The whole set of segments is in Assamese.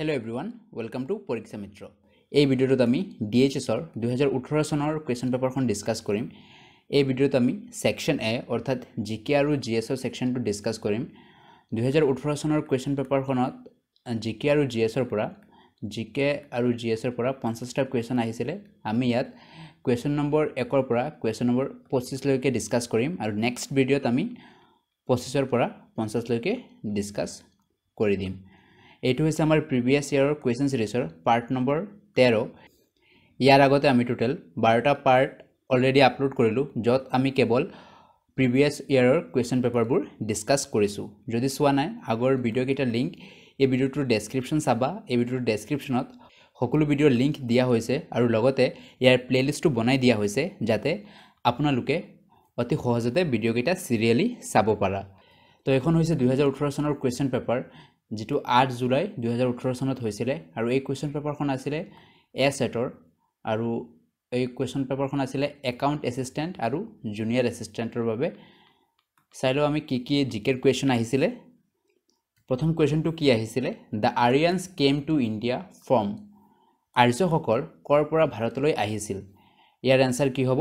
হেল্ল' এভৰিৱান ৱেলকাম টু পৰীক্ষা মিত্ৰ এই ভিডিঅ'টোত আমি ডি এইচ এছৰ দুহেজাৰ ওঠৰ চনৰ কুৱেশ্যন পেপাৰখন ডিছকাছ কৰিম এই ভিডিঅ'ত আমি ছেকশ্যন এ অৰ্থাৎ জি কে আৰু জি এছৰ ছেকশ্যনটো ডিছকাছ কৰিম দুহেজাৰ ওঠৰ চনৰ কুৱেশ্যন পেপাৰখনত জি কে আৰু জি এছৰ পৰা জি কে আৰু জি এছৰ পৰা পঞ্চাছটা কুৱেশ্যন আহিছিলে আমি ইয়াত কুৱেশ্যন নম্বৰ একৰ পৰা কুৱেশ্যন নম্বৰ পঁচিছলৈকে ডিছকাছ কৰিম আৰু নেক্সট ভিডিঅ'ত আমি পঁচিছৰ পৰা পঞ্চাছলৈকে ডিছকাছ কৰি দিম এইটো হৈছে আমাৰ প্ৰিভিয়াছ ইয়াৰৰ কুৱেশ্যন ছিৰিজৰ পাৰ্ট নম্বৰ তেৰ ইয়াৰ আগতে আমি টোটেল বাৰটা পাৰ্ট অলৰেডি আপলোড কৰিলোঁ য'ত আমি কেৱল প্ৰিভিয়াছ ইয়াৰৰ কুৱেশ্যন পেপাৰবোৰ ডিছকাছ কৰিছোঁ যদি চোৱা নাই আগৰ ভিডিঅ'কেইটাৰ লিংক এই ভিডিঅ'টোৰ ডেছক্ৰিপশ্যন চাবা এই ভিডিঅ'টোৰ ডেছক্ৰিপশ্যনত সকলো ভিডিঅ'ৰ লিংক দিয়া হৈছে আৰু লগতে ইয়াৰ প্লে'লিষ্টটো বনাই দিয়া হৈছে যাতে আপোনালোকে অতি সহজতে ভিডিঅ'কেইটা চিৰিয়েলি চাব পাৰা তো এইখন হৈছে দুহেজাৰ ওঠৰ চনৰ কুৱেশ্যন পেপাৰ যিটো আঠ জুলাই দুহেজাৰ ওঠৰ চনত হৈছিলে আৰু এই কুৱেশ্যন পেপাৰখন আছিলে এ ছেটৰ আৰু এই কুৱেশ্যন পেপাৰখন আছিলে একাউণ্ট এছিষ্টেণ্ট আৰু জুনিয়ৰ এছিষ্টেণ্টৰ বাবে চাই লওঁ আমি কি কি জি কেৰ কুৱেশ্যন আহিছিলে প্ৰথম কুৱেশ্যনটো কি আহিছিলে the Aryans came to India from আৰ্যসকল ক'ৰ পৰা ভাৰতলৈ আহিছিল ইয়াৰ এনচাৰ কি হ'ব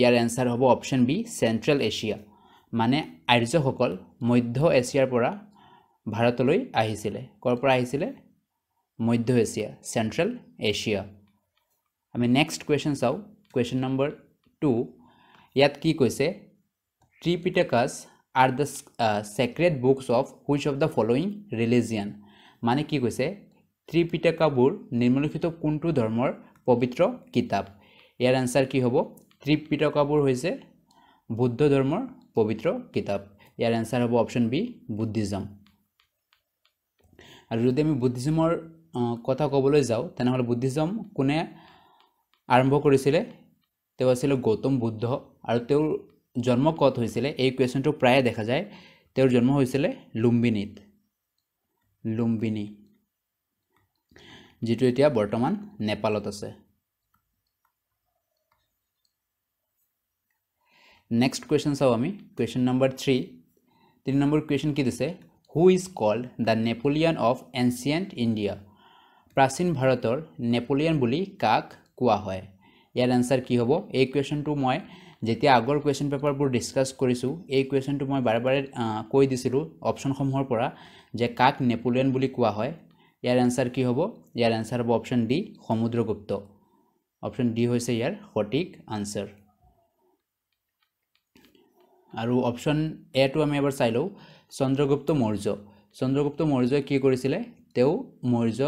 ইয়াৰ এনচাৰ হ'ব অপশ্যন বি চেণ্ট্ৰেল এছিয়া মানে আৰ্যসকল মধ্য এছিয়াৰ পৰা ভাৰতলৈ আহিছিলে ক'ৰ পৰা আহিছিলে মধ্য এছিয়া চেণ্ট্ৰেল এছিয়া আমি নেক্সট কুৱেশ্যন চাওঁ কুৱেশ্যন নম্বৰ টু ইয়াত কি কৈছে Tripitakas are the sacred books of which of the following religion মানে কি কৈছে ত্ৰিপিটাকাবোৰ নিম্নলিখিত কোনটো ধৰ্মৰ পবিত্ৰ কিতাপ ইয়াৰ এনচাৰ কি হ'ব ত্ৰিপিটকাবোৰ হৈছে বুদ্ধ ধৰ্মৰ পবিত্ৰ কিতাপ ইয়াৰ এনচাৰ হ'ব অপশ্যন বি বুদ্ধিজম আৰু যদি আমি বুদ্ধিজমৰ কথা ক'বলৈ যাওঁ তেনেহ'লে বুদ্ধিজম কোনে আৰম্ভ কৰিছিলে তেওঁ আছিলে গৌতম বুদ্ধ আৰু তেওঁৰ জন্ম ক'ত হৈছিলে এই কুৱেশ্যনটো প্ৰায়ে দেখা যায় তেওঁৰ জন্ম হৈছিলে লুম্বিনীত লুম্বিনী যিটো এতিয়া বৰ্তমান নেপালত আছে নেক্সট কুৱেশ্যন চাওঁ আমি কুৱেশ্যন নম্বৰ থ্ৰী তিনি নম্বৰ কুৱেশ্যন কি দিছে who is called the Napoleon of ancient India প্ৰাচীন ভাৰতৰ নেপোলিয়ন বুলি কাক কোৱা হয় ইয়াৰ এনচাৰ কি হ'ব এই কুৱেশ্যনটো মই যেতিয়া আগৰ কুৱেশ্যন পেপাৰবোৰ ডিছকাছ কৰিছোঁ এই কুৱেশ্যনটো মই বাৰে বাৰে কৈ দিছিলোঁ অপশ্যনসমূহৰ পৰা যে কাক নেপোলিয়ন বুলি কোৱা হয় ইয়াৰ এনচাৰ কি হ'ব ইয়াৰ এনচাৰ হ'ব option D Samudragupta option D হৈছে ইয়াৰ সঠিক আনচাৰ আৰু অপশ্যন এটো আমি এবাৰ চাই লওঁ চন্দ্ৰগুপ্ত মৌৰ্য চন্দ্ৰগুপ্ত মৌৰ্যই কি কৰিছিলে তেওঁ মৌৰ্য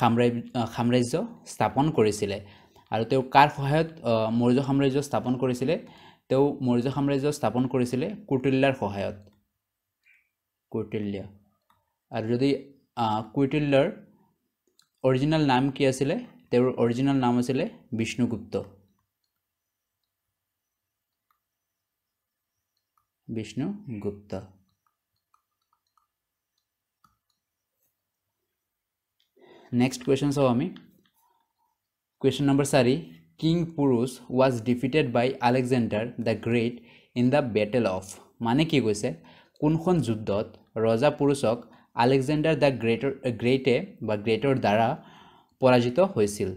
সাম্ৰাজ্য সাম্ৰাজ্য স্থাপন কৰিছিলে আৰু তেওঁ কাৰ সহায়ত মৌৰ্য সাম্ৰাজ্য স্থাপন কৰিছিলে তেওঁ মৌৰ্য সাম্ৰাজ্য স্থাপন কৰিছিলে কুটিল্যাৰ সহায়ত কুটিল্য আৰু যদি কুটিল্যৰ অৰিজিনেল নাম কি আছিলে তেওঁৰ অৰিজিনেল নাম আছিলে বিষ্ণুগুপ্ত বিষ্ণুগুপ্ত নেক্সট কুৱেশ্যন চাওঁ আমি কুৱেশ্যন নম্বৰ চাৰি king Porus was defeated by Alexander the great in the battle of মানে কি কৈছে কোনখন যুদ্ধত ৰজা পুৰুষক আলেকজেণ্ডাৰ দ্য গ্ৰেটৰ গ্ৰেটে বা গ্ৰেটৰ দ্বাৰা পৰাজিত হৈছিল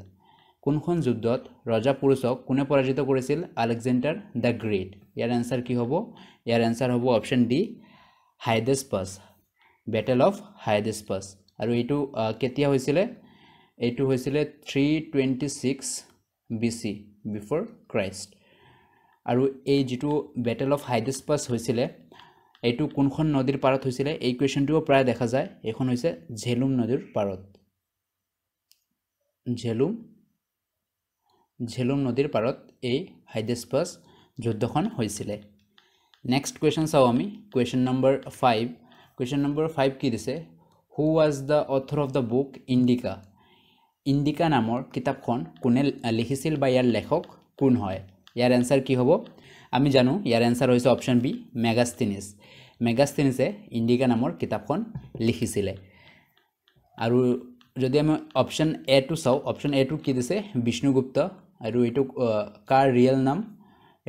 কোনখন যুদ্ধত ৰজা পুৰুষক কোনে পৰাজিত কৰিছিল আলেকজেণ্ডাৰ দ্য গ্ৰেট ইয়াৰ এনচাৰ কি হ'ব ইয়াৰ এনচাৰ হ'ব option D Hydaspes battle of Hydaspes আৰু এইটো কেতিয়া হৈছিলে এইটো হৈছিলে three twenty six B C before Christ আৰু এই যিটো বেটেল অফ হাইডেছপাছ হৈছিলে এইটো কোনখন নদীৰ পাৰত হৈছিলে এই কুৱেশ্যনটোও প্ৰায় দেখা যায় এইখন হৈছে ঝেলুম নদীৰ পাৰত ঝেলুম ঝেলুম নদীৰ পাৰত এই হাইডেছপাছ যুদ্ধখন হৈছিলে নেক্সট কুৱেশ্যন চাওঁ আমি question number five question number five কি দিছে who was the author of the book Indica Indica নামৰ কিতাপখন কোনে লিখিছিল বা ইয়াৰ লেখক কোন হয় ইয়াৰ এনচাৰ কি হ'ব আমি জানো ইয়াৰ এনচাৰ হৈছে অপশ্যন বি মেগাষ্টিনিছ মেগাষ্টিনিছে ইণ্ডিকা নামৰ কিতাপখন লিখিছিলে আৰু যদি আমি অপশ্যন এটো চাওঁ অপশ্যন এটো কি দিছে বিষ্ণুগুপ্ত আৰু এইটো কাৰ ৰিয়েল নাম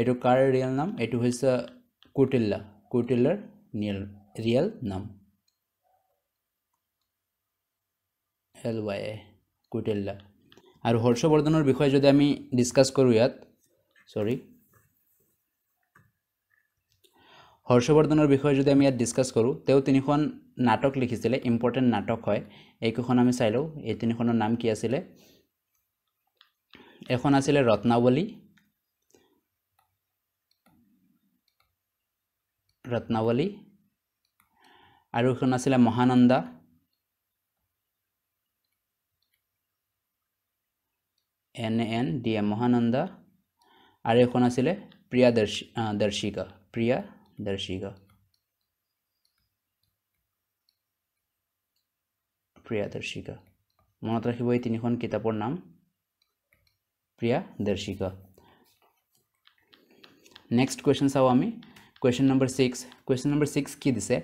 এইটো কাৰ ৰিয়েল নাম এইটো হৈছে কুৰ্টিল্লা কুৰ্টিল্লাৰ ৰিয়েল নাম এল ৱাই এ কুইটেলা আৰু হৰ্ষবৰ্ধনৰ বিষয়ে যদি আমি ডিছকাছ কৰোঁ ইয়াত চৰি হৰ্ষবৰ্ধনৰ বিষয়ে যদি আমি ইয়াত ডিছকাছ কৰোঁ তেওঁ তিনিখন নাটক লিখিছিলে ইম্পৰ্টেণ্ট নাটক হয় এইকেইখন আমি চাই লওঁ এই তিনিখনৰ নাম কি আছিলে এখন আছিলে ৰত্নাৱলী ৰত্নাৱলী আৰু এখন আছিলে Mahananda N N D M Mahananda আৰু এখন আছিলে প্ৰিয়া দৰ্শি দৰ্শিকা প্ৰিয়া দৰ্শিকা প্ৰিয়া দৰ্শিকা মনত ৰাখিব এই তিনিখন কিতাপৰ নাম প্ৰিয়া দৰ্শিকা নেক্সট কুৱেশ্যন চাওঁ আমি question number six question number six কি দিছে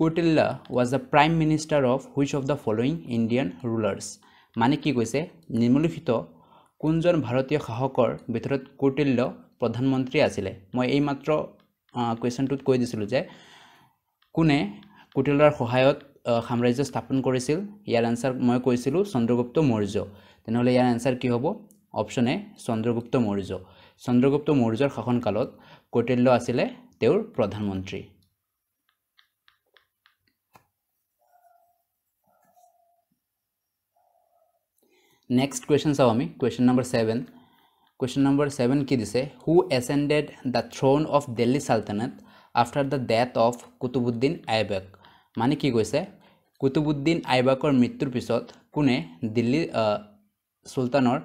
Kautilya was the prime minister of which of the following Indian rulers মানে কি কৈছে নিম্নলিখিত কোনজন ভাৰতীয় শাসকৰ ভিতৰত কৌটিল্য প্ৰধানমন্ত্ৰী আছিলে মই এইমাত্ৰ কুৱেশ্যনটোত কৈ দিছিলোঁ যে কোনে কৌটিল্যৰ সহায়ত সাম্ৰাজ্য স্থাপন কৰিছিল ইয়াৰ এনচাৰ মই কৈছিলোঁ চন্দ্ৰগুপ্ত মৌৰ্য তেনেহ'লে ইয়াৰ এনচাৰ কি হ'ব অপশ্যন এ চন্দ্ৰগুপ্ত মৌৰ্য চন্দ্ৰগুপ্ত মৌৰ্যৰ শাসনকালত কৌটিল্য আছিলে তেওঁৰ প্ৰধানমন্ত্ৰী নেক্সট কুৱেশ্যন চাওঁ আমি question number seven question number seven কি দিছে who ascended the throne of Delhi sultanate after the death of Qutubuddin Aibak মানে কি কৈছে কুতুবুদ্দিন আইবাকৰ মৃত্যুৰ পিছত কোনে দিল্লী চুলতানৰ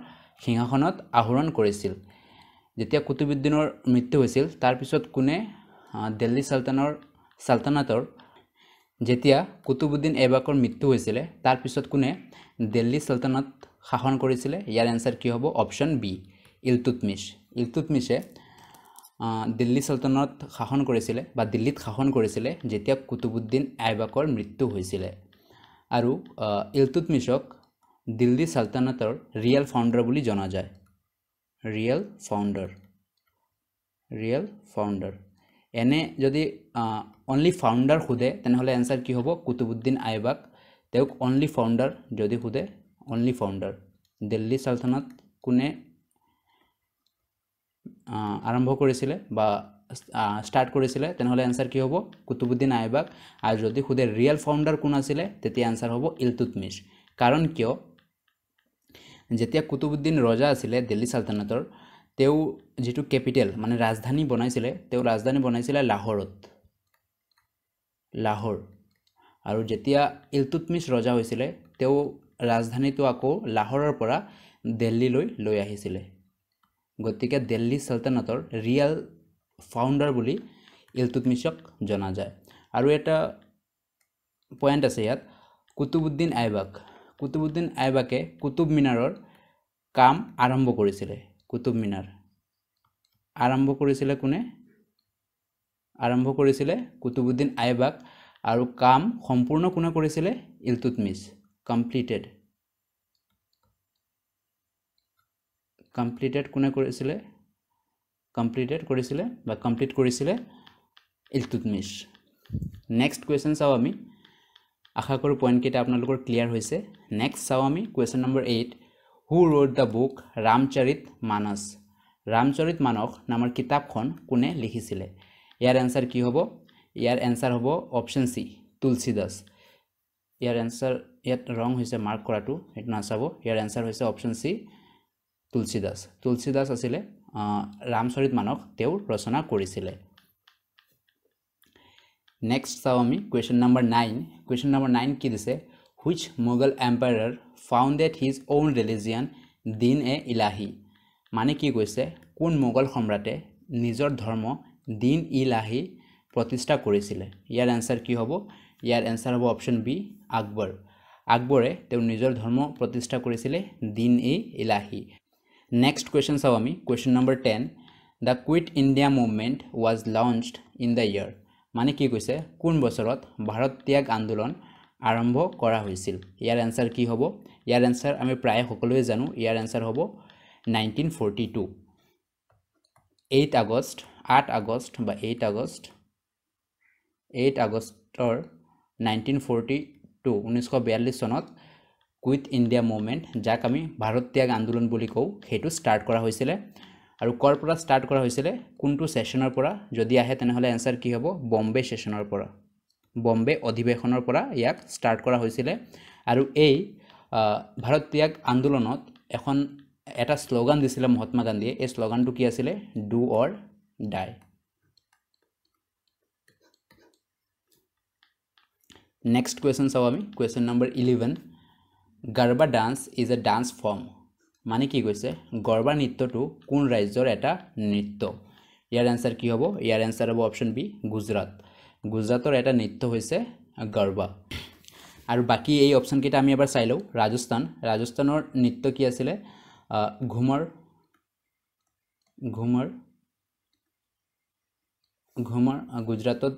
সিংহাসনত আহৰণ কৰিছিল যেতিয়া কুতুবুদ্দিনৰ মৃত্যু হৈছিল তাৰপিছত কোনে দিল্লী চাল্টানৰ চাল্টানাটৰ যেতিয়া কুতুবুদ্দিন এইবাকৰ মৃত্যু হৈছিলে তাৰপিছত কোনে দিল্লী চাল্টানত শাসন কৰিছিলে ইয়াৰ এনচাৰ কি হ'ব অপশ্যন বি ইলটুটমিছ ইলটুটমিছে দিল্লী চলতানত শাসন কৰিছিলে বা দিল্লীত শাসন কৰিছিলে যেতিয়া কুতুবুদ্দিন আইবাকৰ মৃত্যু হৈছিলে আৰু ইলটুটমিছক দিল্লী চালতানতৰ ৰিয়েল ফাউণ্ডাৰ বুলি জনা যায় ৰিয়েল ফাউণ্ডাৰ ৰিয়েল ফাউণ্ডাৰ এনে যদি অনলি ফাউণ্ডাৰ সোধে তেনেহ'লে এনচাৰ কি হ'ব কুতুবুদ্দিন আইবাক তেওঁক অনলি ফাউণ্ডাৰ যদি সোধে অনলি ফাউণ্ডাৰ দিল্লী চালতানাত কোনে আৰম্ভ কৰিছিলে বা ষ্টাৰ্ট কৰিছিলে তেনেহ'লে এনচাৰ কি হ'ব কুতুবুদ্দিন আইবাক আৰু যদি সোধে ৰিয়েল ফাউণ্ডাৰ কোন আছিলে তেতিয়া এনচাৰ হ'ব ইলটুটমিছ কাৰণ কিয় যেতিয়া কুতুবুদ্দিন ৰজা আছিলে দিল্লী চালতানাতৰ তেওঁ যিটো কেপিটেল মানে ৰাজধানী বনাইছিলে তেওঁ ৰাজধানী বনাইছিলে লাহোৰত লাহোৰ আৰু যেতিয়া ইলটুটমিছ ৰজা হৈছিলে তেওঁ ৰাজধানীটো আকৌ লাহোৰৰ পৰা দিল্লীলৈ লৈ আহিছিলে গতিকে দিল্লী চালতানতৰ ৰিয়েল ফাউণ্ডাৰ বুলি ইলটুটমিছক জনা যায় আৰু এটা পইণ্ট আছে ইয়াত কুতুবুদ্দিন আইবাক কুতুবুদ্দিন আইবাকে কুতুব মিনাৰৰ কাম আৰম্ভ কৰিছিলে কুতুব মিনাৰ আৰম্ভ কৰিছিলে কোনে আৰম্ভ কৰিছিলে কুতুবুদ্দিন আইবাক আৰু কাম সম্পূৰ্ণ কোনে কৰিছিলে ইলটুটমিছ কমপ্লিটেড কমপ্লিটেড কোনে কৰিছিলে কমপ্লিটেড কৰিছিলে বা কমপ্লিট কৰিছিলে ইলটুটমিছ নেক্সট কুৱেশ্যন চাওঁ আমি আশা কৰোঁ পইণ্টকেইটা আপোনালোকৰ ক্লিয়াৰ হৈছে নেক্সট চাওঁ আমি question number eight who wrote the book Ramcharitmanas Ramcharitmanas নামৰ কিতাপখন কোনে লিখিছিলে ইয়াৰ এনচাৰ কি হ'ব ইয়াৰ এনচাৰ হ'ব অপশ্যন চি তুলসী দাস ইয়াৰ এনচাৰ ইয়াত ৰং হৈছে মাৰ্ক কৰাটো সেইটো নাচাব ইয়াৰ এনচাৰ হৈছে অপশ্যন চি তুলসী দাস তুলসী দাস আছিলে ৰামচৰিত মানক তেওঁ ৰচনা কৰিছিলে নেক্সট চাওঁ আমি question number nine question number nine কি দিছে হুইচ মোগল এম্পায়াৰৰ founded his on religion Din i ইলাহি মানে কি কৈছে কোন মোগল সম্ৰাটে নিজৰ ধৰ্ম দিন ইলাহী e প্ৰতিষ্ঠা কৰিছিলে ইয়াৰ এনচাৰ কি হ'ব ইয়াৰ এনচাৰ হ'ব অপশ্যন বি আকবৰ আকবৰে তেওঁ নিজৰ ধৰ্ম প্ৰতিষ্ঠা কৰিছিলে দিন ই ইলাহী নেক্সট কুৱেশ্যন চাওঁ আমি question number ten the quit India movement was launched in the year মানে কি কৈছে কোন বছৰত ভাৰত ত্যাগ আন্দোলন আৰম্ভ কৰা হৈছিল ইয়াৰ এনচাৰ কি হ'ব ইয়াৰ এনচাৰ আমি প্ৰায়ে সকলোৱে জানো ইয়াৰ এনচাৰ হ'ব nineteen forty two eight August আঠ আগষ্ট বা এইট আগষ্ট এইট আগষ্টৰ নাইনটিন ফৰ্টি টু ঊনৈছশ বিয়াল্লিছ চনত কুইট ইণ্ডিয়া মুভমেণ্ট যাক আমি ভাৰত ত্যাগ আন্দোলন বুলি কওঁ সেইটো ষ্টাৰ্ট কৰা হৈছিলে আৰু ক'ৰ পৰা ষ্টাৰ্ট কৰা হৈছিলে কোনটো ছেশ্যনৰ পৰা যদি আহে তেনেহ'লে এনচাৰ কি হ'ব বম্বে ছেশ্যনৰ পৰা বম্বে অধিৱেশনৰ পৰা ইয়াক ষ্টাৰ্ট কৰা হৈছিলে আৰু এই ভাৰত ত্যাগ আন্দোলনত এখন এটা শ্লোগান দিছিলে মহাত্মা গান্ধীয়ে এই শ্লোগানটো কি আছিলে do or die next question চাওঁ আমি question number eleven garba dance is a dance form মানে কি কৈছে গৰবা নৃত্যটো কোন ৰাজ্যৰ এটা নৃত্য ইয়াৰ এনচাৰ কি হ'ব ইয়াৰ এনচাৰ হ'ব অপশ্যন বি গুজৰাট গুজৰাটৰ এটা নৃত্য হৈছে গৰবা আৰু বাকী এই অপশ্যনকেইটা আমি এবাৰ চাই লওঁ ৰাজস্থান ৰাজস্থানৰ নৃত্য কি আছিলে ঘুমৰ ঘুমৰ ঘুমৰ গুজৰাটত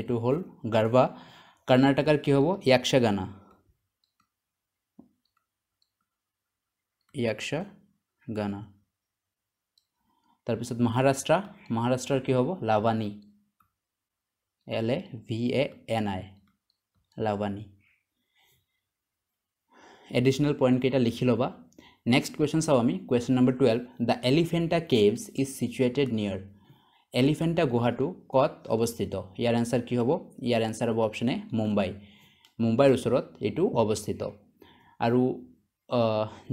এইটো হ'ল গৰবা কর্ণাটক আর কি হবো ইয়ক্ষ গানা ইয়ক্ষ গানা তারপর মহারাষ্ট্র মহারাষ্ট্র আর কি হবো Lavani L A V A N I Lavani additional point এটা লিখি লবা নেক্সট কোশ্চেন চাও আমি question number 12 the Elephanta caves is situated near Elephanta গুহাটো ক'ত অৱস্থিত ইয়াৰ এনচাৰ কি হ'ব ইয়াৰ এনচাৰ হ'ব অপশ্যনে মুম্বাই মুম্বাইৰ ওচৰত এইটো অৱস্থিত আৰু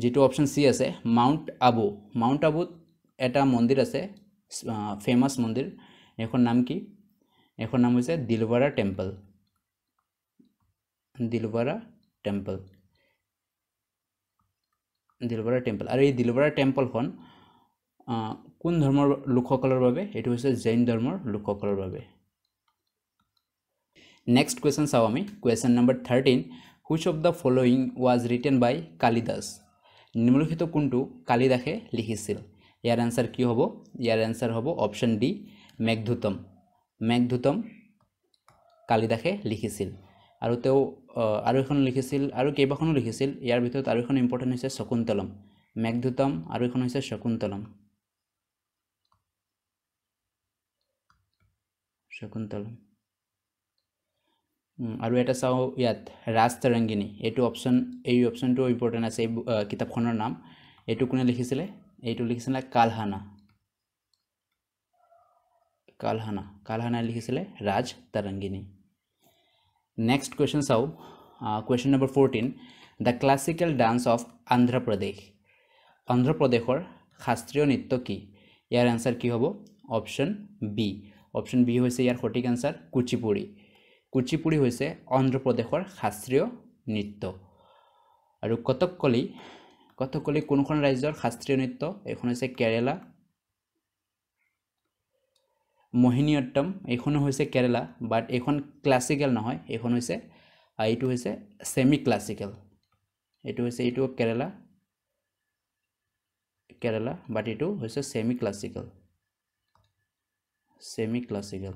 যিটো অপশ্যন চি আছে মাউণ্ট আবু মাউণ্ট আবুত এটা মন্দিৰ আছে ফেমাছ মন্দিৰ এখন নাম কি এখন নাম হৈছে Dilwara temple Dilwara temple Dilwara temple আৰু এই দিলৱাৰা টেম্পলখন কোন ধৰ্মৰ লোকসকলৰ বাবে এইটো হৈছে জৈন ধৰ্মৰ লোকসকলৰ বাবে নেক্সট কুৱেশ্যন চাওঁ আমি question number thirteen which of the following was written by Kalidas নিম্নলিখিত কোনটো কালিদাসে লিখিছিল ইয়াৰ এনচাৰ কি হ'ব ইয়াৰ এনচাৰ হ'ব অপশ্যন ডি মেঘধুতম মেঘধুতম কালিদাসে লিখিছিল আৰু তেওঁ আৰু এখন লিখিছিল আৰু কেইবাখনো লিখিছিল ইয়াৰ ভিতৰত আৰু এখন ইম্পৰ্টেণ্ট হৈছে শকুন্তলম মেঘধুতম আৰু এখন হৈছে শকুন্তলম শকুন্তলম আৰু এটা চাওঁ ইয়াত ৰাজতৰংগিনী এইটো অপশ্যন এই অপশ্যনটো ইম্পৰ্টেণ্ট আছে এই কিতাপখনৰ নাম এইটো কোনে লিখিছিলে এইটো লিখিছিলে কালহানা কালহানা কালহানাই লিখিছিলে ৰাজ তৰংগিনী নেক্সট কুৱেশ্যন চাওঁ question number fourteen the classical dance of Andhra Pradesh Andhra প্ৰদেশৰ শাস্ত্ৰীয় নৃত্য কি ইয়াৰ এনচাৰ কি হ'ব অপশ্যন বি অপশ্যন বি হৈছে ইয়াৰ সঠিক আনচাৰ কুচিপুৰি কুচিপুৰি হৈছে অন্ধ্ৰপ্ৰদেশৰ শাস্ত্ৰীয় নৃত্য আৰু কটককলি কটককলি কোনখন ৰাজ্যৰ শাস্ত্ৰীয় নৃত্য এইখন হৈছে কেৰেলা মোহিনীয়ট্টম এইখনো হৈছে কেৰেলা বাট এইখন ক্লাছিকেল নহয় এইখন হৈছে এইটো হৈছে ছেমি ক্লাছিকেল এইটো হৈছে এইটো কেৰেলা কেৰেলা বাট এইটো হৈছে ছেমি ক্লাছিকেল ছেমিক্লাছিকেল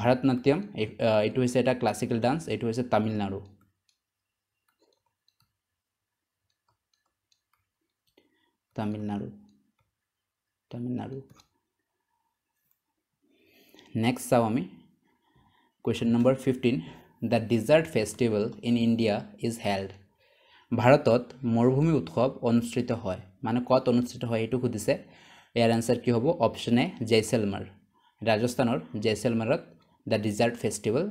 ভাৰতনাট্যম এইটো হৈছে এটা ক্লাছিকেল ডান্স এইটো হৈছে তামিলনাডু তামিলনাডু তামিলনাডু নেক্সট চাওঁ আমি question number fifteen the desert festival in India is held ভাৰতত মৰুভূমি উৎসৱ অনুষ্ঠিত হয় মানে ক'ত অনুষ্ঠিত হয় সেইটো সুধিছে ইয়াৰ এনচাৰ কি হ'ব অপশ্যন এ জেইচেলমাৰ ৰাজস্থানৰ জেইচেলমাৰত দ্য ডিজাৰ্ট ফেষ্টিভেল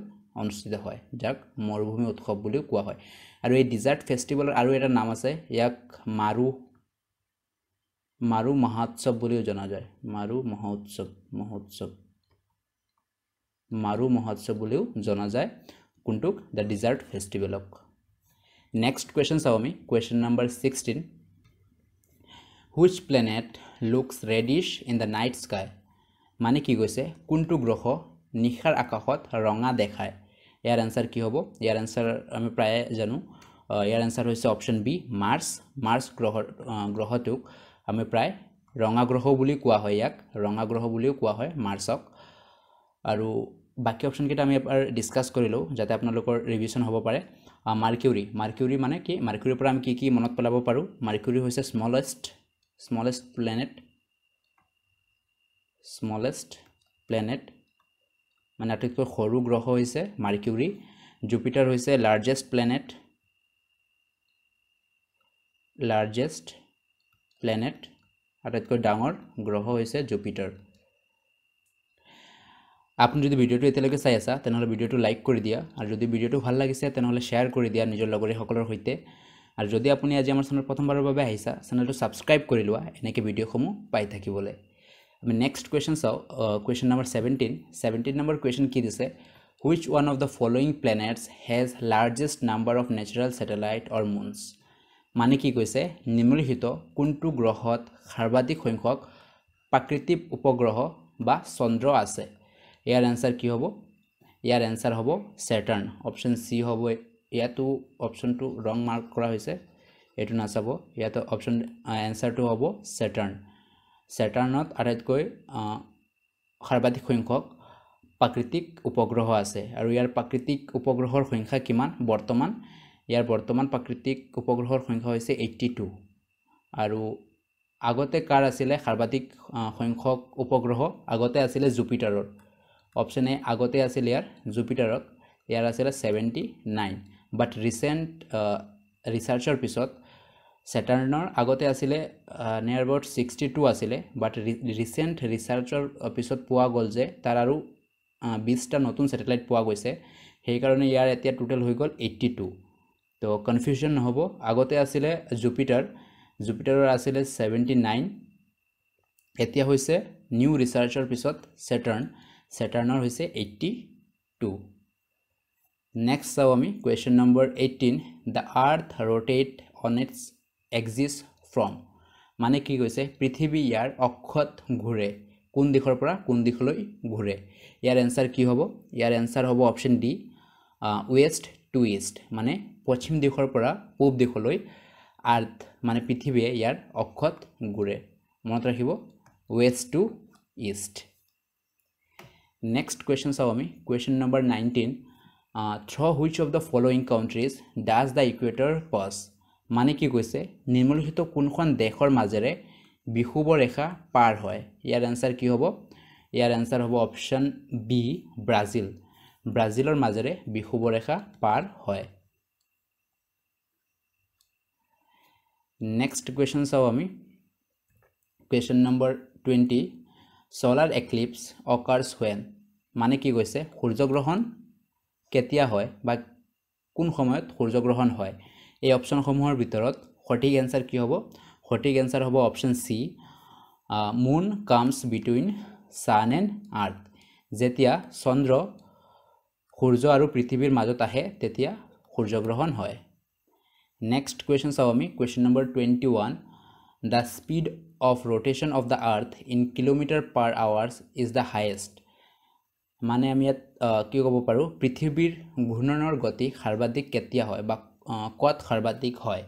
অনুষ্ঠিত হয় যাক মৰুভূমি উৎসৱ বুলিও কোৱা হয় আৰু এই ডিজাৰ্ট ফেষ্টিভেলৰ আৰু এটা নাম আছে ইয়াক মাৰু মাৰু মহোৎসৱ বুলিও জনা যায় মাৰু মহোৎসৱ মহোৎসৱ মাৰু মহোৎসৱ বুলিও জনা যায় কোনটোক দ্য ডিজাৰ্ট ফেষ্টিভেলক নেক্সট কুৱেশ্যন চাওঁ আমি question number sixteen which planet looks reddish in the night sky মানে কি কৈছে কোনটো গ্ৰহ নিশাৰ আকাশত ৰঙা দেখায় ইয়াৰ এনচাৰ কি হ'ব ইয়াৰ এনচাৰ আমি প্ৰায়ে জানো ইয়াৰ এনচাৰ হৈছে অপশ্যন বি মাৰ্ছ মাৰ্ছ গ্ৰহ গ্ৰহটোক আমি প্ৰায় ৰঙা গ্ৰহ বুলি কোৱা হয় ইয়াক ৰঙা গ্ৰহ বুলিও কোৱা হয় মাৰ্ছক আৰু বাকী অপশ্যনকেইটা আমি এবাৰ ডিছকাছ কৰিলোঁ যাতে আপোনালোকৰ ৰিভিশ্যন হ'ব পাৰে মাৰ্কিউৰী মাৰ্কিউৰি মানে কি মাৰ্কিউৰীৰ পৰা আমি কি কি মনত পেলাব পাৰোঁ মাৰ্কিউৰি হৈছে smallest smallest planet smallest planet মানে আটাইতকৈ সৰু গ্ৰহ হৈছে মাৰ্কিউৰী জুপিটাৰ হৈছে লাৰ্জেষ্ট প্লেনেট লাৰ্জেষ্ট প্লেনেট আটাইতকৈ ডাঙৰ গ্ৰহ হৈছে জুপিটাৰ আপুনি যদি ভিডিঅ'টো এতিয়ালৈকে চাই আছা তেনেহ'লে ভিডিঅ'টো লাইক কৰি দিয়া আৰু যদি ভিডিঅ'টো ভাল লাগিছে তেনেহ'লে শ্বেয়াৰ কৰি দিয়া নিজৰ লগৰীয়াসকলৰ সৈতে আৰু যদি আপুনি আজি আমাৰ চেনেল প্ৰথমবাৰৰ বাবে আহিছা চেনেলটো ছাবস্ক্ৰাইব কৰি লোৱা এনেকৈ ভিডিঅ'সমূহ পাই থাকিবলৈ আমি নেক্সট কুৱেশ্যন চাওঁ question number seventeen seventeen number question কি দিছে which one of the following planets has largest number of natural satellite or moons মানে কি কৈছে নিম্নলিখিত কোনটো গ্ৰহত সৰ্বাধিক সংখ্যক প্ৰাকৃতিক উপগ্ৰহ বা চন্দ্ৰ আছে ইয়াৰ এনচাৰ কি হ'ব ইয়াৰ এনচাৰ হ'ব ছেটাৰ্ণ অপশ্যন চি হ'ব ইয়াতো অপশ্যনটো ৰং মাৰ্ক কৰা হৈছে এইটো নাচাব ইয়াতে অপশ্যন এনচাৰটো হ'ব ছেটাৰ্ণ ছেটাৰ্ণত আটাইতকৈ সৰ্বাধিক সংখ্যক প্ৰাকৃতিক উপগ্ৰহ আছে আৰু ইয়াৰ প্ৰাকৃতিক উপগ্ৰহৰ সংখ্যা কিমান বৰ্তমান ইয়াৰ বৰ্তমান প্ৰাকৃতিক উপগ্ৰহৰ সংখ্যা হৈছে এইট্টি টু আৰু আগতে কাৰ আছিলে সৰ্বাধিক সংখ্যক উপগ্ৰহ আগতে আছিলে জুপিটাৰৰ অপশ্যন এ আগতে আছিল ইয়াৰ জুপিটাৰক ইয়াৰ আছিলে ছেভেণ্টি নাইন বাট ৰিচেণ্ট ৰিচাৰ্চৰ পিছত ছেটাৰ্ণৰ আগতে আছিলে নিয়াৰ এবাউট ছিক্সটি টু আছিলে বাট ৰিচেণ্ট ৰিচাৰ্চৰ পিছত পোৱা গ'ল যে তাৰ আৰু বিছটা নতুন ছেটেলাইট পোৱা গৈছে সেইকাৰণে ইয়াৰ এতিয়া টোটেল হৈ গ'ল এইট্টি টু তো কনফিউজন নহ'ব আগতে আছিলে জুপিটাৰ জুপিটাৰৰ আছিলে ছেভেণ্টি নাইন এতিয়া হৈছে নিউ ৰিচাৰ্চৰ পিছত ছেটাৰ্ণ ছেটাৰ্ণৰ হৈছে এইট্টি টু নেক্সট চাওঁ আমি question number eighteen the earth rotate on its axis from মানে কি কৈছে পৃথিৱী ইয়াৰ অক্ষত ঘূৰে কোন দিশৰ পৰা কোন দিশলৈ ঘূৰে ইয়াৰ এনচাৰ কি হ'ব ইয়াৰ এনচাৰ হ'ব option D west to east মানে পশ্চিম দিশৰ পৰা পূব দিশলৈ আৰ্থ মানে পৃথিৱীয়ে ইয়াৰ অক্ষত ঘূৰে মনত ৰাখিব west to east next question চাওঁ আমি কুৱেশ্যন নম্বৰ নাইণ্টিন থ্ৰ which of the following countries does the equator pass মানে কি কৈছে নিম্নলিখিত কোনখন দেশৰ মাজেৰে বিষুৱ ৰেখা পাৰ হয় ইয়াৰ এনচাৰ কি হ'ব ইয়াৰ এনচাৰ হ'ব অপশ্যন বি ব্ৰাজিল ব্ৰাজিলৰ মাজেৰে বিষুৱ ৰেখা পাৰ হয় নেক্সট কুৱেশ্যন চাওঁ আমি question number twenty solar eclipse occurs when মানে কি কৈছে সূৰ্যগ্ৰহণ কেতিয়া হয় বা কোন সময়ত সূৰ্যগ্ৰহণ হয় এই অপশ্যনসমূহৰ ভিতৰত সঠিক এনচাৰ কি হ'ব সঠিক এনচাৰ হ'ব option C moon comes between sun and earth যেতিয়া চন্দ্ৰ সূৰ্য আৰু পৃথিৱীৰ মাজত আহে তেতিয়া সূৰ্যগ্ৰহণ হয় নেক্সট কুৱেশ্যন চাওঁ আমি question number twenty one the speed of rotation of the earth in kilometre per hours is the highest মানে আমি ইয়াত কি ক'ব পাৰোঁ পৃথিৱীৰ ঘূৰ্ণনৰ গতি সৰ্বাধিক কেতিয়া হয় বা ক'ত সৰ্বাধিক হয়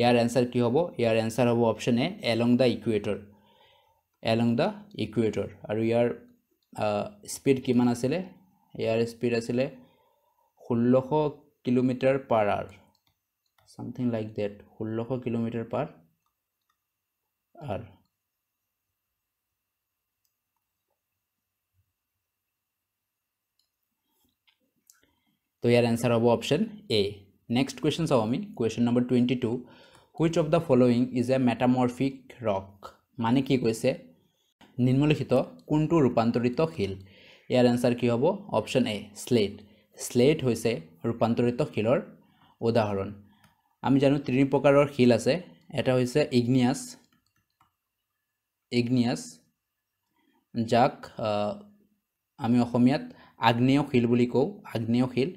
ইয়াৰ এনচাৰ কি হ'ব ইয়াৰ এনচাৰ হ'ব option A along the equator along the equator আৰু ইয়াৰ স্পীড কিমান আছিলে ইয়াৰ স্পীড আছিলে ষোল্লশ kilometre per hour something like that ষোল্লশ কিলোমিটাৰ পাৰ আৰ তো ইয়াৰ এনচাৰ হ'ব অপশ্যন এ নেক্সট কুৱেশ্যন চাওঁ আমি question number twenty two which of the following is a metamorphic rock মানে কি কৈছে নিম্নলিখিত কোনটো ৰূপান্তৰিত শিল ইয়াৰ এনচাৰ কি হ'ব অপশ্যন এ শ্লেট শ্লেট হৈছে ৰূপান্তৰিত শিলৰ উদাহৰণ আমি জানো তিনি প্ৰকাৰৰ শিল আছে এটা হৈছে ইগনিয়াছ ইগনিয়াছ যাক আমি অসমীয়াত আগ্নেয় শিল বুলি কওঁ আগ্নেয় শিল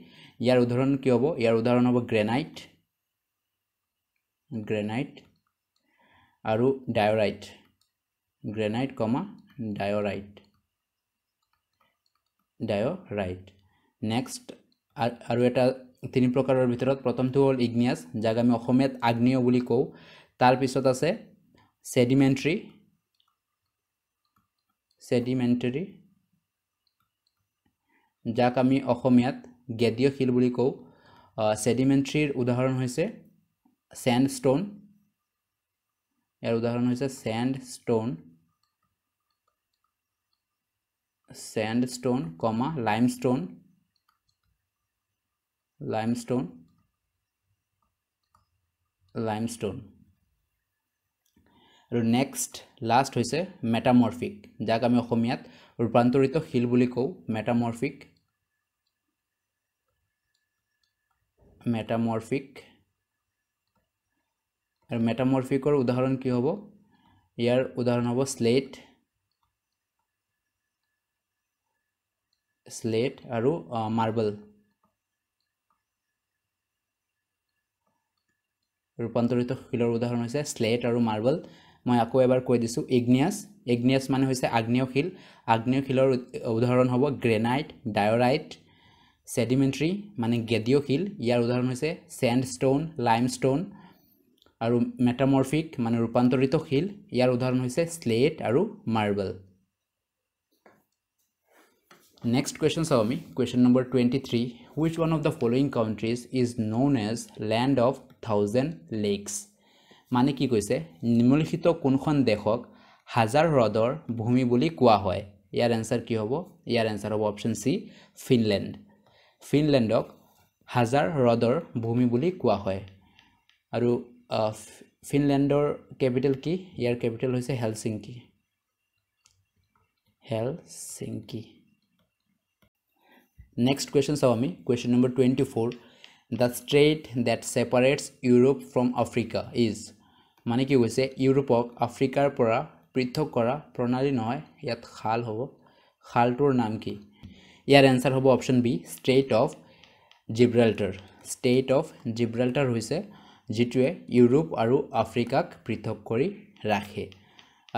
ইয়াৰ উদাহৰণ কি হ'ব ইয়াৰ উদাহৰণ হ'ব গ্ৰেনাইট গ্ৰেনাইট আৰু ডায়'ৰাইট গ্ৰেনাইট কমা ডায়'ৰাইট ডায়'ৰাইট নেক্সট আৰু এটা তিনি প্ৰকাৰৰ ভিতৰত প্ৰথমটো হ'ল ইগনিয়াছ যাক আমি অসমীয়াত আগ্নেয় বুলি কওঁ তাৰপিছত আছে চেডিমেণ্ট্ৰি চেডিমেণ্টেৰী যাক আমি অসমীয়াত গেদীয় শিল বুলি কওঁ ছেডিমেণ্ট্ৰীৰ উদাহৰণ হৈছে চেণ্ড ষ্ট'ন ইয়াৰ উদাহৰণ হৈছে sandstone sandstone comma limestone limestone limestone আৰু নেক্সট লাষ্ট হৈছে মেটামৰ্ফিক যাক আমি অসমীয়াত ৰূপান্তৰিত শিল বুলি কওঁ মেটামৰ্ফিক মেটামৰ্ফিক আৰু মেটামৰ্ফিকৰ উদাহৰণ কি হ'ব ইয়াৰ উদাহৰণ হ'ব শ্লেট শ্লেট আৰু মাৰ্বল ৰূপান্তৰিত শিলৰ উদাহৰণ হৈছে শ্লেট আৰু মাৰ্বল মই আকৌ এবাৰ কৈ দিছোঁ ইগনিয়াছ ইগনিয়াছ মানে হৈছে আগ্নেয় শিল আগ্নেয় শিলৰ উদাহৰণ হ'ব গ্ৰেনাইট ডায়ৰাইট চেডিমেণ্টৰী মানে গেদীয়শীল ইয়াৰ উদাহৰণ হৈছে চেণ্ডষ্ট'ন লাইমষ্ট'ন আৰু মেটামৰফিক মানে ৰূপান্তৰিত শিল ইয়াৰ উদাহৰণ হৈছে শ্লেট আৰু মাৰ্বল নেক্সট কুৱেশ্যন চাওঁ আমি question number twenty three which one of the following countries is known as land of thousand lakes মানে কি কৈছে নিম্নলিখিত কোনখন দেশক হাজাৰ হ্ৰদৰ ভূমি বুলি কোৱা হয় ইয়াৰ এনচাৰ কি হ'ব ইয়াৰ এনচাৰ হ'ব অপশ্যন চি ফিনলেণ্ড ফিনলেণ্ডক হাজাৰ হ্ৰদৰ ভূমি বুলি কোৱা হয় আৰু ফিনলেণ্ডৰ কেপিটেল কি ইয়াৰ কেপিটেল হৈছে হেলচিংকি হেলচিংকি নেক্সট কুৱেশ্যন চাওঁ আমি question number twenty four the strait that separates Europe from Africa is মানে কি কৈছে ইউৰোপক আফ্ৰিকাৰ পৰা পৃথক কৰা প্ৰণালী নহয় ইয়াত খাল হ'ব খালটোৰ নাম কি ইয়াৰ এনচাৰ হ'ব option B strait of Gibraltar strait of Gibraltar হৈছে যিটোৱে ইউৰোপ আৰু আফ্ৰিকাক পৃথক কৰি ৰাখে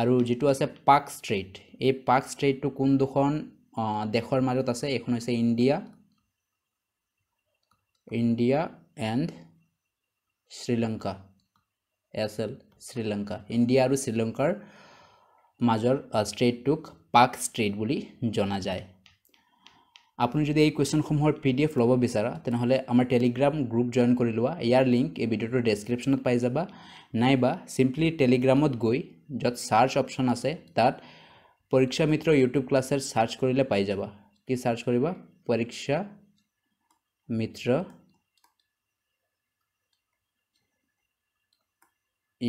আৰু যিটো আছে পাক ষ্ট্ৰেইট এই পাক ষ্ট্ৰেইটটো কোন দুখন দেশৰ মাজত আছে এইখন হৈছে India India and Sri Lanka S L Sri Lanka India আৰু শ্ৰীলংকাৰ মাজৰ ষ্ট্ৰেইটটোক পাক ষ্ট্ৰেইট বুলি জনা যায় আপুনি যদি এই কুৱেশ্যনসমূহৰ পি ডি এফ ল'ব বিচাৰা তেনেহ'লে আমাৰ টেলিগ্ৰাম গ্ৰুপ জইন কৰি লোৱা ইয়াৰ লিংক এই ভিডিঅ'টোৰ ডেছক্ৰিপশ্যনত পাই যাবা নাইবা চিম্পলি টেলিগ্ৰামত গৈ য'ত ছাৰ্চ অপশ্যন আছে তাত পৰীক্ষা মিত্ৰ ইউটিউব ক্লাছৰ ছাৰ্চ কৰিলে পাই যাবা কি ছাৰ্চ কৰিবা পৰীক্ষা মিত্ৰ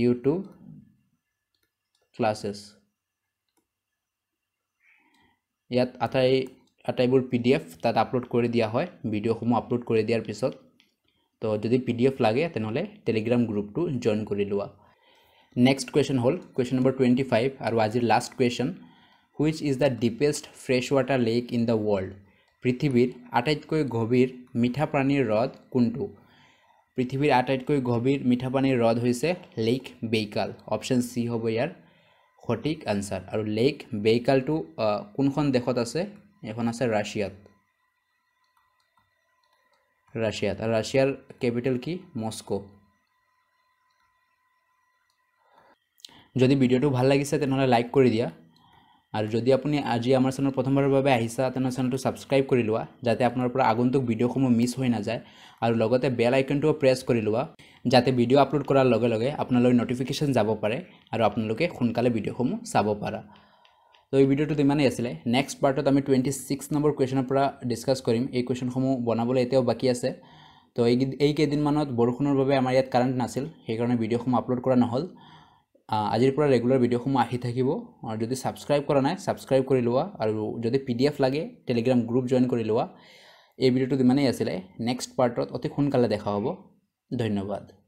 ইউটিউব ক্লাছেছ ইয়াত আটাই আটাইবোৰ পি ডি এফ তাত আপলোড কৰি দিয়া হয় ভিডিঅ'সমূহ আপলোড কৰি দিয়াৰ পিছত তো যদি পি ডি এফ লাগে তেনেহ'লে টেলিগ্ৰাম গ্ৰুপটো জইন কৰি লোৱা নেক্সট কুৱেশ্যন হ'ল কুৱেশ্যন নম্বৰ টুৱেণ্টি ফাইভ আৰু আজিৰ last question which is the deepest fresh water lake in the world পৃথিৱীৰ আটাইতকৈ গভীৰ মিঠা পানীৰ হ্ৰদ কোনটো পৃথিৱীৰ আটাইতকৈ গভীৰ মিঠা পানীৰ হ্ৰদ হৈছে লেক বেইকাল অপশ্যন চি হ'ব ইয়াৰ সঠিক আনচাৰ আৰু লেক বেইকালটো কোনখন দেশত আছে এখন আছে রাশিয়াত রাশিয়াত আর রাশিয়ার ক্যাপিটাল কি মস্কো যদি ভিডিওটো ভাল লাগিছে তেনেহ'লে লাইক কৰি দিয়া আৰু যদি আপুনি আজি আমাৰ চেনেল প্ৰথমবাৰৰ বাবে আহিছা তেনেহ'লে চেনেলটো ছাবস্ক্ৰাইব কৰি লোৱা যাতে আপোনাৰ পৰা আগন্তুক ভিডিঅ'সমূহ মিছ হৈ নাযায় আৰু লগতে বেল আইকনটো প্ৰেছ কৰি লোৱা যাতে ভিডিঅ' আপলোড কৰাৰ লগে লগে আপোনালৈ ন'টিফিকেশ্যন যাব পাৰে আৰু আপোনালোকে সোনকালে ভিডিঅ'সমূহ চাব পাৰা তো এই ভিডিওটো ইমানেই আছিলে নেক্সট পাৰ্টত আমি টুৱেণ্টি ছিক্স নম্বৰ কুৱেশ্যনৰ পৰা ডিছকাছ কৰিম এই কুৱেশ্যনসমূহ বনাবলৈ এতিয়াও বাকী আছে তো এই এইকেইদিনমানত বৰষুণৰ বাবে আমাৰ ইয়াত কাৰেণ্ট নাছিল সেইকাৰণে ভিডিঅ'সমূহ আপলোড কৰা নহ'ল আজিৰ পৰা ৰেগুলাৰ ভিডিঅ'সমূহ আহি থাকিব আৰু যদি ছাবস্ক্ৰাইব কৰা নাই ছাবস্ক্ৰাইব কৰি লোৱা আৰু যদি পি ডি এফ লাগে টেলিগ্ৰাম গ্ৰুপ জইন কৰি লোৱা এই ভিডিঅ'টো ইমানেই আছিলে নেক্সট পাৰ্টত অতি সোনকালে দেখা হ'ব ধন্যবাদ